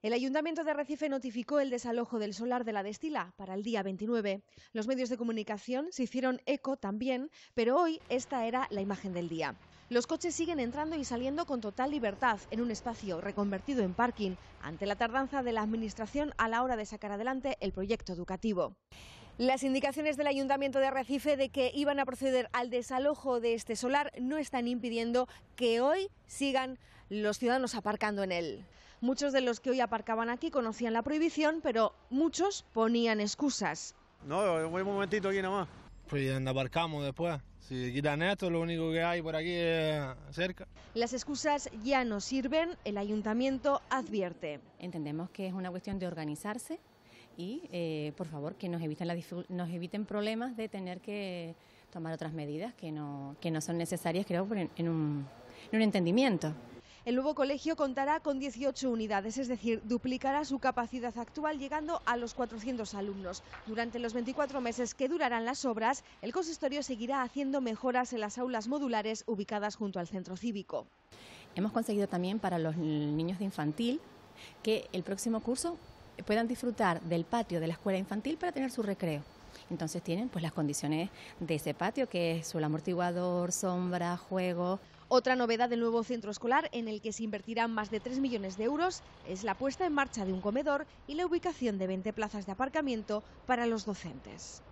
El Ayuntamiento de Recife notificó el desalojo del solar de la Destila para el día 29. Los medios de comunicación se hicieron eco también, pero hoy esta era la imagen del día. Los coches siguen entrando y saliendo con total libertad en un espacio reconvertido en parking, ante la tardanza de la Administración a la hora de sacar adelante el proyecto educativo. Las indicaciones del Ayuntamiento de Recife de que iban a proceder al desalojo de este solar no están impidiendo que hoy sigan los ciudadanos aparcando en él. Muchos de los que hoy aparcaban aquí conocían la prohibición, pero muchos ponían excusas. No, voy un momentito aquí nomás. Pues aparcamos después. Si quitan esto, lo único que hay por aquí es cerca. Las excusas ya no sirven, el ayuntamiento advierte. Entendemos que es una cuestión de organizarse y, eh, por favor, que nos eviten, nos eviten problemas de tener que tomar otras medidas que no, que no son necesarias, creo, en un, en un entendimiento. El nuevo colegio contará con 18 unidades, es decir, duplicará su capacidad actual llegando a los 400 alumnos. Durante los 24 meses que durarán las obras, el consistorio seguirá haciendo mejoras en las aulas modulares ubicadas junto al centro cívico. Hemos conseguido también para los niños de infantil que el próximo curso puedan disfrutar del patio de la escuela infantil para tener su recreo. Entonces tienen pues las condiciones de ese patio que es suelo amortiguador, sombra, juego. Otra novedad del nuevo centro escolar en el que se invertirán más de 3 millones de euros es la puesta en marcha de un comedor y la ubicación de 20 plazas de aparcamiento para los docentes.